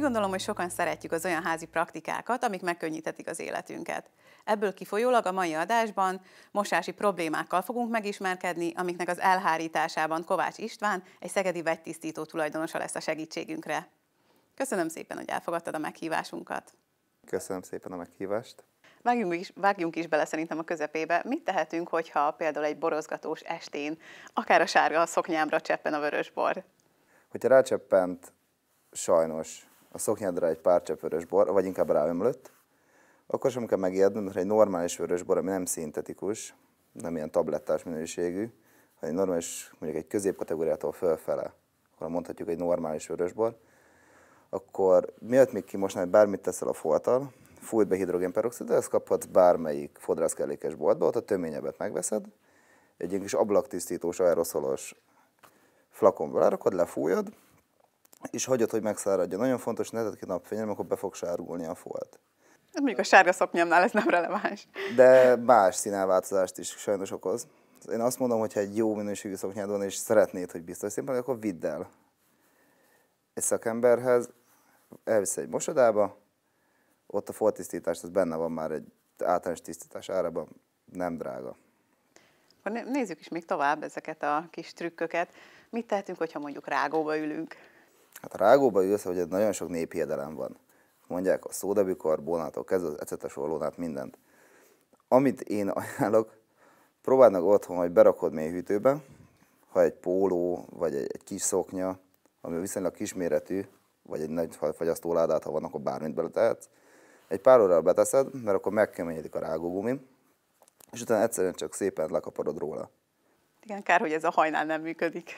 Úgy gondolom, hogy sokan szeretjük az olyan házi praktikákat, amik megkönnyíthetik az életünket. Ebből kifolyólag a mai adásban mosási problémákkal fogunk megismerkedni, amiknek az elhárításában Kovács István, egy szegedi vegytisztító tulajdonosa lesz a segítségünkre. Köszönöm szépen, hogy elfogadtad a meghívásunkat. Köszönöm szépen a meghívást. Vágjunk is, vágjunk is bele szerintem a közepébe. Mit tehetünk, hogyha például egy borozgatós estén, akár a sárga a szoknyámra cseppen a vörös bor? Hogyha rácseppent sajnos a szoknyádra egy pár csepp vörösbor, bor, vagy inkább ráömlött, akkor sem kell megijedned, mert egy normális vörösbor, bor, ami nem szintetikus, nem ilyen tablettás minőségű, hanem egy normális, mondjuk egy középkategóriától fölfele, akkor mondhatjuk egy normális vörösbor, akkor miatt még ki most, hogy bármit teszel a foltal, fújt be hidrogénperoxid, de ezt kaphatsz bármelyik fodrászkelékes boltba, ott a töményebbet megveszed, egy ilyen kis ablaktisztítós, aeroszolos flakonból lerakod, lefújod, és hagyod, hogy megszáradjon. Nagyon fontos, ne tedd ki napfényre, akkor be fog sárgulni a folt. Hát mondjuk a sárga szoknyámnál ez nem releváns. De más színelváltozást is sajnos okoz. Én azt mondom, hogy ha egy jó minőségű szoknyád van, és szeretnéd, hogy biztos színpad, akkor vidd el egy szakemberhez, elvisz egy mosodába, ott a foltisztítás, az benne van már egy általános tisztítás árában, nem drága. Nézzük is még tovább ezeket a kis trükköket. Mit tehetünk, hogyha mondjuk rágóba ülünk? Hát a rágóba ülsz, hogy nagyon sok néphiedelem van. Mondják a szódabikar, bónától kezdve az olónát mindent. Amit én ajánlok, próbáld meg otthon, hogy berakod mély hűtőbe, ha egy póló, vagy egy, egy kis szoknya, ami viszonylag kisméretű, vagy egy nagy fagyasztóládát, ha van, akkor bármit beletehetsz. Egy pár órára beteszed, mert akkor megkeményedik a rágógumi, és utána egyszerűen csak szépen lekaparod róla. Igen, kár, hogy ez a hajnál nem működik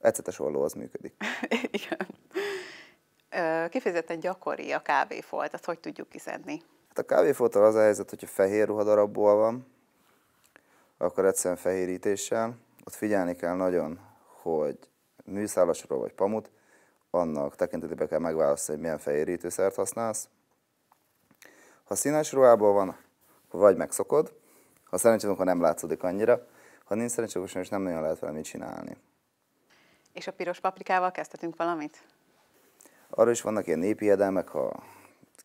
ecetes olló az működik. Igen. Kifejezetten gyakori a kávéfolt, azt hogy tudjuk kiszedni? Hát a kávéfolttal az a helyzet, hogyha fehér ruhadarabból van, akkor egyszerűen fehérítéssel, ott figyelni kell nagyon, hogy műszálasról vagy pamut, annak tekintetében kell megválasztani, hogy milyen fehérítőszert használsz. Ha színes ruhából van, vagy megszokod, ha szerencséd, akkor nem látszódik annyira, ha nincs szerencséd, és nem nagyon lehet vele mit csinálni. És a piros paprikával kezdhetünk valamit? Arra is vannak ilyen népi edelmek, ha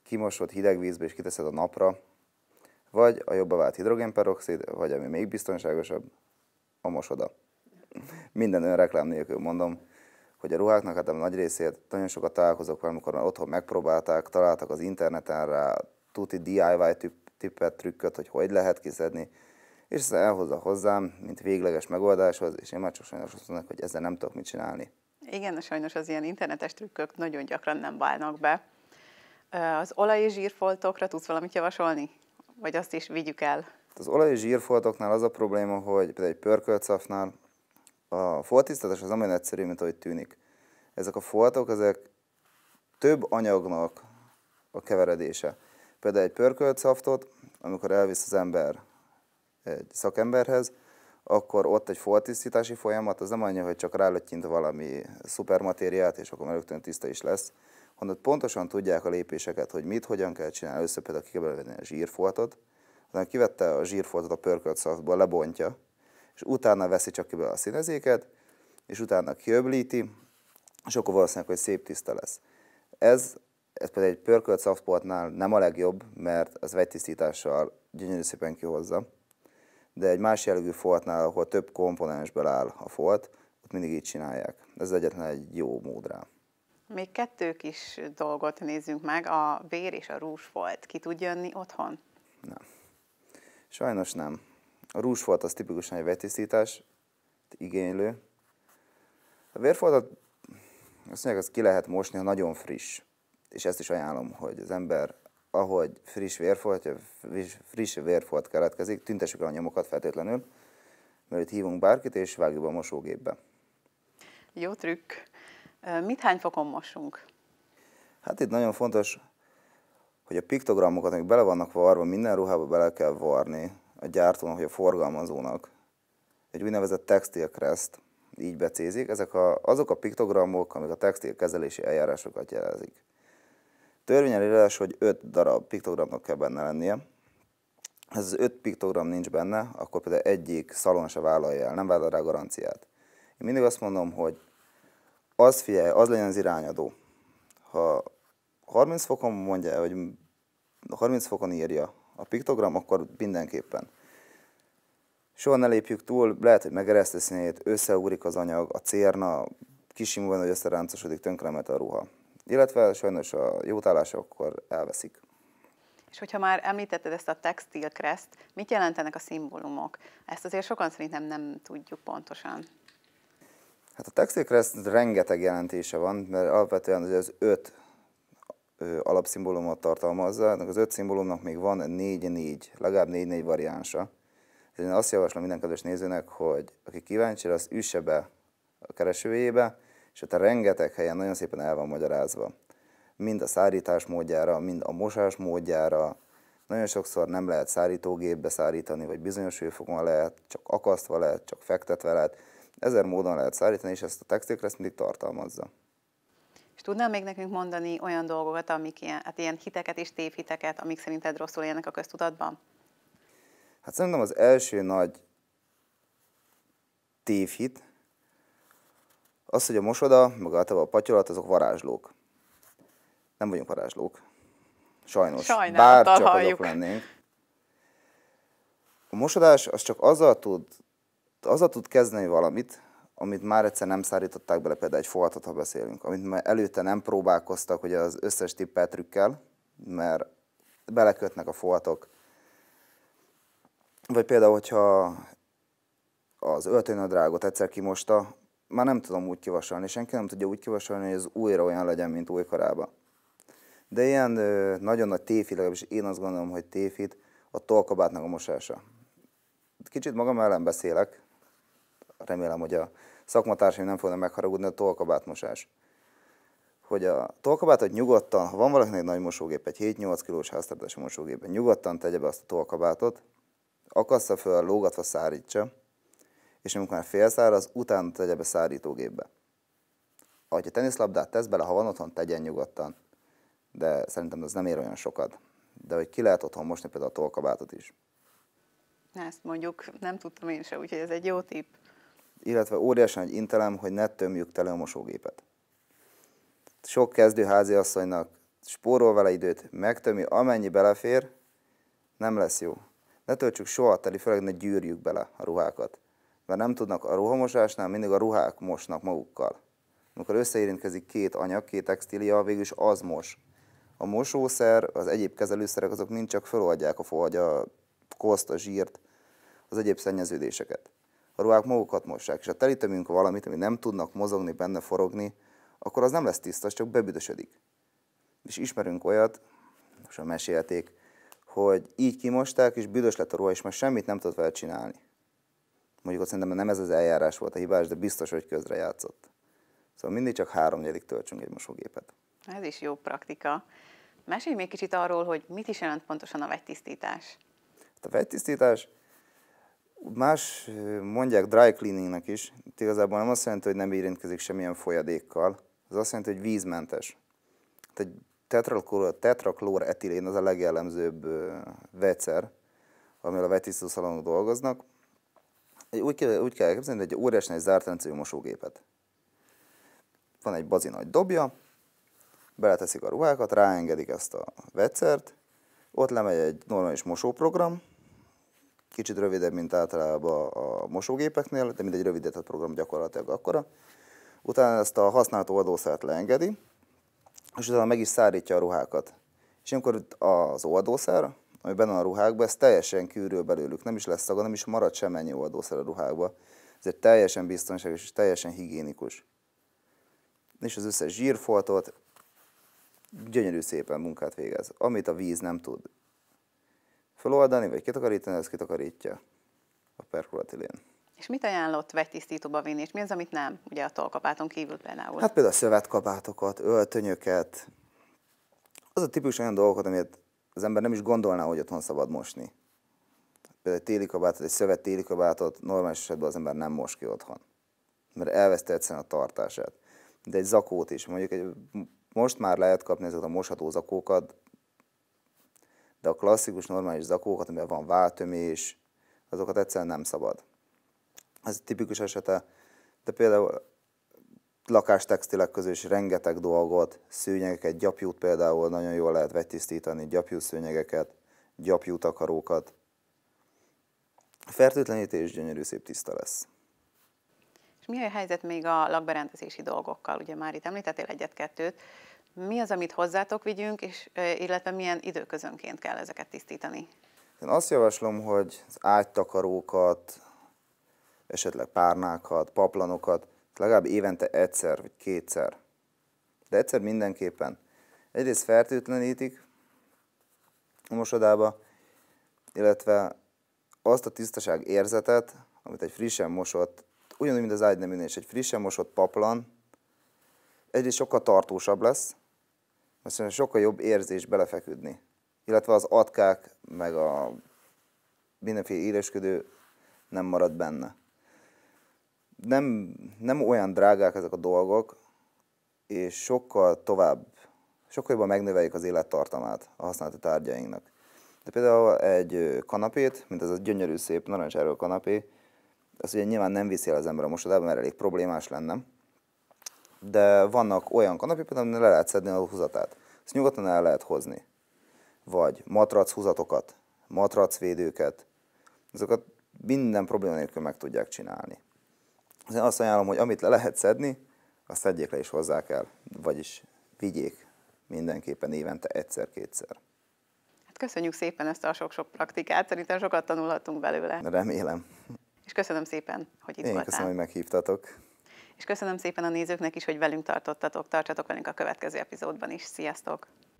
kimosod hideg vízbe és kiteszed a napra, vagy a jobba vált hidrogénperoxid, vagy ami még biztonságosabb, a mosoda. Minden reklám nélkül mondom, hogy a ruháknak hát a nagy részét nagyon sokat találkozok vele, amikor már otthon megpróbálták, találtak az interneten rá tuti DIY tippet, trükköt, hogy hogy lehet kiszedni, és ezt elhozza hozzám, mint végleges megoldáshoz, és én már csak sajnos azt mondom, hogy ezzel nem tudok mit csinálni. Igen, sajnos az ilyen internetes trükkök nagyon gyakran nem válnak be. Az olaj- és zsírfoltokra tudsz valamit javasolni? Vagy azt is vigyük el? Az olaj- és zsírfoltoknál az a probléma, hogy például egy pörköltszafnál a foltisztatás az nem olyan egyszerű, mint ahogy tűnik. Ezek a foltok, ezek több anyagnak a keveredése. Például egy pörköltszaftot, amikor elvisz az ember egy szakemberhez, akkor ott egy foltisztítási folyamat, az nem annyi, hogy csak rálöttyint valami szupermatériát, és akkor rögtön tiszta is lesz, hanem pontosan tudják a lépéseket, hogy mit, hogyan kell csinálni. Először például ki kell venni a zsírfoltot, aztán kivette a zsírfoltot a pörkölt szakból, lebontja, és utána veszi csak ki a színezéket, és utána kiöblíti, és akkor valószínűleg, hogy szép tiszta lesz. Ez, ez például egy pörkölt szaftportnál nem a legjobb, mert az vegytisztítással gyönyörű szépen kihozza de egy más jellegű foltnál, ahol több komponensből áll a folt, ott mindig így csinálják. Ez egyetlen egy jó mód rá. Még kettő kis dolgot nézzünk meg, a vér és a rúsfolt. Ki tud jönni otthon? Nem. Sajnos nem. A rúsfolt az tipikusan egy vetisztítás, igénylő. A vérfoltot azt mondják, az ki lehet mosni, ha nagyon friss. És ezt is ajánlom, hogy az ember ahogy friss vérfolt, friss vérfolt keletkezik, tüntessük el a nyomokat feltétlenül, mert hívunk bárkit, és vágjuk a mosógépbe. Jó trükk. Mit hány fokon mosunk? Hát itt nagyon fontos, hogy a piktogramokat, amik bele vannak varva, minden ruhába bele kell varni a gyártónak, vagy a forgalmazónak. Egy úgynevezett textil crest, így becézik, ezek a, azok a piktogramok, amik a textil kezelési eljárásokat jelezik. Törvényelírás, hogy 5 darab piktogramnak kell benne lennie. Ha ez az 5 piktogram nincs benne, akkor például egyik szalon se vállalja el, nem vállal rá garanciát. Én mindig azt mondom, hogy az figyelj, az legyen az irányadó. Ha 30 fokon mondja, hogy 30 fokon írja a piktogram, akkor mindenképpen. Soha ne lépjük túl, lehet, hogy megereszti színét, az anyag, a cérna, kisimulva, hogy összeráncosodik, tönkremet a ruha illetve sajnos a jótállásokkor elveszik. És hogyha már említetted ezt a textil kreszt, mit jelentenek a szimbólumok? Ezt azért sokan szerintem nem tudjuk pontosan. Hát a textil kreszt rengeteg jelentése van, mert alapvetően az öt alapszimbólumot tartalmazza, ennek az öt szimbólumnak még van négy-négy, legalább négy-négy variánsa. Ezért én azt javaslom minden kedves nézőnek, hogy aki kíváncsi, az üsse be a keresőjébe, és ott a rengeteg helyen nagyon szépen el van magyarázva. Mind a szárítás módjára, mind a mosás módjára, nagyon sokszor nem lehet szárítógépbe szárítani, vagy bizonyos hőfokon lehet, csak akasztva lehet, csak fektetve lehet. Ezer módon lehet szárítani, és ezt a textilkre ezt mindig tartalmazza. És tudnál még nekünk mondani olyan dolgokat, amik ilyen, hát ilyen hiteket és tévhiteket, amik szerinted rosszul élnek a köztudatban? Hát szerintem az első nagy tévhit, az, hogy a mosoda, meg általában a patyolat, azok varázslók. Nem vagyunk varázslók. Sajnos. Sajnáltal Bár csak azok lennénk. A mosodás az csak azzal tud, azzal tud kezdeni valamit, amit már egyszer nem szárították bele, például egy foltot, ha beszélünk, amit már előtte nem próbálkoztak, hogy az összes tippel trükkel, mert belekötnek a foltok. Vagy például, hogyha az öltönyödrágot egyszer kimosta, már nem tudom úgy kivasalni, senki nem tudja úgy kivasalni, hogy ez újra olyan legyen, mint újkorában. De ilyen ö, nagyon nagy téfi, legalábbis én azt gondolom, hogy téfit, a tolkabátnak a mosása. Kicsit magam ellen beszélek, remélem, hogy a szakmatársaim nem fognak megharagudni, a tolkabát mosás. Hogy a tolkabátot nyugodtan, ha van valakinek nagy mosógép, egy 7-8 kilós háztartási mosógép, nyugodtan tegye be azt a tolkabátot, akassza föl, lógatva szárítsa, és amikor már félszár, az utána tegye be szárítógépbe. Ha a teniszlabdát tesz bele, ha van otthon, tegyen nyugodtan. De szerintem ez nem ér olyan sokat. De hogy ki lehet otthon mosni például a tolkabátot is. Na ezt mondjuk nem tudtam én se, úgyhogy ez egy jó tipp. Illetve óriási egy intelem, hogy ne tömjük tele a mosógépet. Sok kezdő háziasszonynak spórol vele időt, megtömi, amennyi belefér, nem lesz jó. Ne töltsük soha teli, főleg ne gyűrjük bele a ruhákat mert nem tudnak a ruhamosásnál, mindig a ruhák mosnak magukkal. Amikor összeérintkezik két anyag, két textília, végül is az mos. A mosószer, az egyéb kezelőszerek azok mind csak feloldják a fogy, a koszt, a zsírt, az egyéb szennyeződéseket. A ruhák magukat mossák, és ha telítemünk valamit, ami nem tudnak mozogni, benne forogni, akkor az nem lesz tiszta, csak bebüdösödik. És ismerünk olyat, most mesélték, hogy így kimosták, és büdös lett a ruha, és már semmit nem tudott vele csinálni. Mondjuk ott szerintem nem ez az eljárás volt a hibás, de biztos, hogy közre játszott. Szóval mindig csak háromnyedik töltsünk egy mosógépet. Ez is jó praktika. Mesélj még kicsit arról, hogy mit is jelent pontosan a vegytisztítás. Hát a vegytisztítás más mondják dry cleaningnek is, itt igazából nem azt jelenti, hogy nem érintkezik semmilyen folyadékkal, az azt jelenti, hogy vízmentes. Tehát egy tetraklór, etilén az a legjellemzőbb vegyszer, amivel a vegytisztó dolgoznak, egy, úgy, kell, úgy kell elképzelni, hogy egy óriási egy zárt rendszerű mosógépet. Van egy bazi nagy dobja, beleteszik a ruhákat, ráengedik ezt a vegyszert, ott lemegy egy normális mosóprogram, kicsit rövidebb, mint általában a mosógépeknél, de mindegy rövidített program gyakorlatilag akkora. Utána ezt a használt oldószert leengedi, és utána meg is szárítja a ruhákat. És amikor az oldószer ami benne a ruhákban, ez teljesen kűrül belőlük, nem is lesz szaga, nem is marad semennyi oldószer a ruhákba. egy teljesen biztonságos és teljesen higiénikus. És az összes zsírfoltot gyönyörű szépen munkát végez, amit a víz nem tud feloldani, vagy kitakarítani, az kitakarítja a perkulatilén. És mit ajánlott vegytisztítóba vinni, és mi az, amit nem, ugye a tolkapáton kívül például? Hát például a szövetkapátokat, öltönyöket, az a tipikus olyan dolgokat, amit az ember nem is gondolná, hogy otthon szabad mosni. Például egy téli kabátot, egy szövet téli kabátot normális esetben az ember nem mos ki otthon. Mert elveszte egyszerűen a tartását. De egy zakót is. Mondjuk egy, most már lehet kapni ezeket a mosható zakókat, de a klasszikus normális zakókat, amiben van váltömés, azokat egyszerűen nem szabad. Ez tipikus esete, de például lakástextilek közül is rengeteg dolgot, szőnyegeket, gyapjút például nagyon jól lehet vegytisztítani, gyapjú szőnyegeket, gyapjú takarókat. A fertőtlenítés gyönyörű szép tiszta lesz. És mi a helyzet még a lakberendezési dolgokkal? Ugye már itt említettél egyet-kettőt. Mi az, amit hozzátok vigyünk, és, illetve milyen időközönként kell ezeket tisztítani? Én azt javaslom, hogy az ágytakarókat, esetleg párnákat, paplanokat legalább évente egyszer vagy kétszer, de egyszer mindenképpen. Egyrészt fertőtlenítik a mosodába, illetve azt a tisztaság érzetet, amit egy frissen mosott, ugyanúgy, mint az ágyneműnél és egy frissen mosott paplan, egyrészt sokkal tartósabb lesz, mert sokkal jobb érzés belefeküdni. Illetve az atkák, meg a mindenféle élesködő nem marad benne nem, nem olyan drágák ezek a dolgok, és sokkal tovább, sokkal jobban megnöveljük az élettartamát a használati tárgyainknak. De például egy kanapét, mint ez a gyönyörű szép narancsáról kanapé, az ugye nyilván nem viszi el az ember a mosodában, mert elég problémás lenne. De vannak olyan kanapé, például le lehet szedni a húzatát. Ezt nyugodtan el lehet hozni. Vagy matrac húzatokat, védőket, Azokat minden probléma nélkül meg tudják csinálni az azt ajánlom, hogy amit le lehet szedni, azt szedjék le is hozzá kell, vagyis vigyék mindenképpen évente egyszer-kétszer. Hát köszönjük szépen ezt a sok-sok praktikát, szerintem sokat tanulhatunk belőle. Remélem. És köszönöm szépen, hogy itt Én voltál. Én köszönöm, hogy meghívtatok. És köszönöm szépen a nézőknek is, hogy velünk tartottatok. Tartsatok velünk a következő epizódban is. Sziasztok!